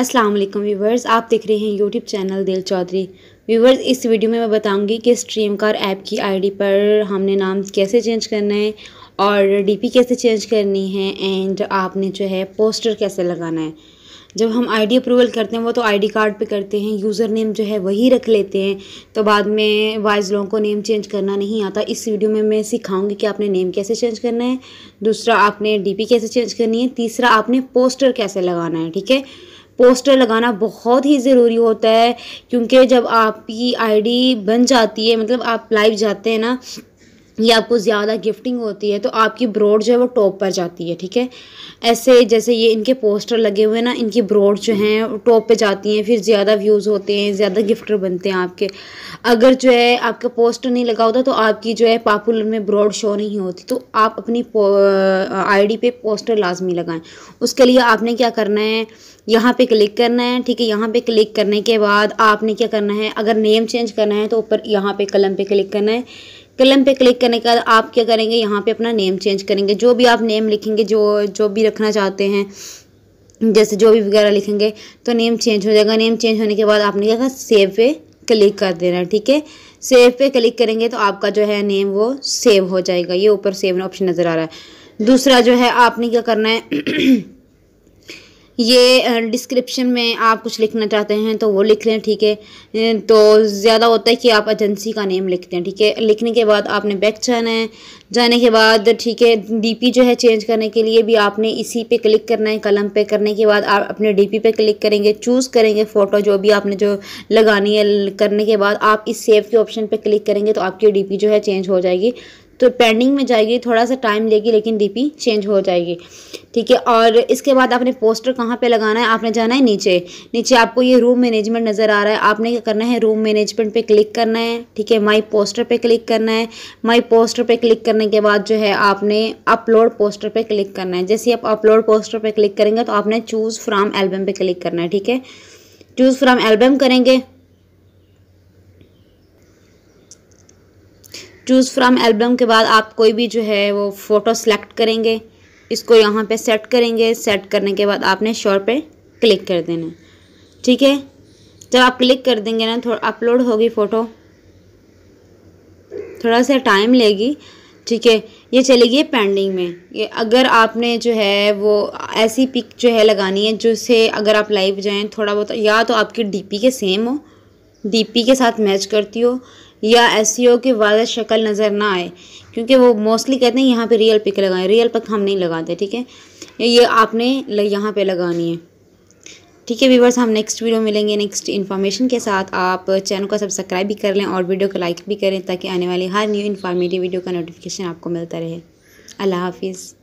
अस्सलाम वालेकुम व्यूवर्स आप देख रहे हैं यूट्यूब चैनल दिल चौधरी व्यूवर्स इस वीडियो में मैं बताऊंगी कि स्ट्रीम कार ऐप की आईडी पर हमने नाम कैसे चेंज करना है और डीपी कैसे चेंज करनी है एंड आपने जो है पोस्टर कैसे लगाना है जब हम आईडी अप्रूवल करते हैं वो तो आईडी कार्ड पे करते हैं यूज़र नेम जो है वही रख लेते हैं तो बाद में वाइज लोगों को नेम चेंज करना नहीं आता इस वीडियो में मैं सिखाऊंगी कि आपने नेम कैसे चेंज करना है दूसरा आपने डीपी कैसे चेंज करनी है तीसरा आपने पोस्टर कैसे लगाना है ठीक है पोस्टर लगाना बहुत ही ज़रूरी होता है क्योंकि जब आपकी आईडी बन जाती है मतलब आप लाइव जाते हैं ना या आपको ज़्यादा गिफ्टिंग होती है तो आपकी ब्रॉड जो है वो टॉप पर जाती है ठीक है ऐसे जैसे ये इनके पोस्टर लगे हुए हैं ना इनकी ब्रॉड जो हैं टॉप पे जाती हैं फिर ज़्यादा व्यूज़ होते हैं ज़्यादा गिफ्टर बनते हैं आपके अगर जो है आपका पोस्टर नहीं लगा होता तो आपकी जो है पॉपुलर में ब्रॉड शो नहीं होती तो आप अपनी आईडी पे पोस्टर लाजमी लगाएं उसके लिए आपने क्या करना है यहाँ पे क्लिक करना है ठीक है यहाँ पे क्लिक करने के बाद आपने क्या करना है अगर नेम चेंज करना है तो ऊपर यहाँ पे कलम पे क्लिक करना है कलम पे क्लिक करने के बाद आप क्या करेंगे यहाँ पे अपना नेम चेंज करेंगे जो भी आप नेम लिखेंगे जो जो भी रखना चाहते हैं जैसे जो भी वगैरह लिखेंगे तो नेम चेंज हो जाएगा नेम चेंज होने के बाद आपने क्या कहा सेव पे क्लिक कर देना है ठीक है सेव पे क्लिक करेंगे तो आपका जो है नेम वो सेव हो जाएगा ये ऊपर सेव ऑप्शन नज़र आ रहा है दूसरा जो है आपने क्या करना है ये डिस्क्रिप्शन में आप कुछ लिखना चाहते हैं तो वो लिख लें ठीक है तो ज़्यादा होता है कि आप एजेंसी का नेम लिखते हैं ठीक है लिखने के बाद आपने बैक जाना है जाने के बाद ठीक है डीपी जो है चेंज करने के लिए भी आपने इसी पे क्लिक करना है कलम पे करने के बाद आप अपने डीपी पे क्लिक करेंगे चूज़ करेंगे फ़ोटो जो भी आपने जो लगानी है करने के बाद आप इस सेव के ऑप्शन पर क्लिक करेंगे तो आपकी डी जो है चेंज हो जाएगी तो पेंडिंग में जाएगी थोड़ा सा टाइम लेगी लेकिन डीपी चेंज हो जाएगी ठीक है और इसके बाद आपने पोस्टर कहाँ पे लगाना है आपने जाना है नीचे नीचे आपको ये रूम मैनेजमेंट नज़र आ रहा है आपने क्या करना है रूम मैनेजमेंट पे क्लिक करना है ठीक है माई पोस्टर पे क्लिक करना है माई पोस्टर पे क्लिक करने के बाद जो है आपने अपलोड पोस्टर पे क्लिक करना है जैसे आप अपलोड पोस्टर पे क्लिक करेंगे तो आपने चूज़ फ्राम एल्बम पे क्लिक करना है ठीक है चूज़ फ्राम एल्बम करेंगे चूज़ फ्राम एल्बम के बाद आप कोई भी जो है वो फ़ोटो सेलेक्ट करेंगे इसको यहाँ पे सेट करेंगे सेट करने के बाद आपने शॉर पे क्लिक कर देना ठीक है जब आप क्लिक कर देंगे ना थोड़ा अपलोड होगी फ़ोटो थोड़ा सा टाइम लेगी ठीक है ये चली गई पेंडिंग में ये अगर आपने जो है वो ऐसी पिक जो है लगानी है जिससे अगर आप लाइव जाएँ थोड़ा बहुत या तो आपकी डीपी के सेम हो डीपी के साथ मैच करती हो या एस e की वादा शक्ल नज़र ना आए क्योंकि वो मोस्टली कहते हैं यहाँ पे रियल पिक लगाएं रियल पिक हम नहीं लगाते ठीक है ये आपने यहाँ पे लगानी है ठीक है व्यूवर्स हम नेक्स्ट वीडियो मिलेंगे नेक्स्ट इन्फॉर्मेशन के साथ आप चैनल को सब्सक्राइब भी कर लें और वीडियो को लाइक भी करें ताकि आने वाली हर न्यू इन्फॉर्मेटिव वीडियो का नोटिफिकेशन आपको मिलता रहे अल्लाह हाफिज़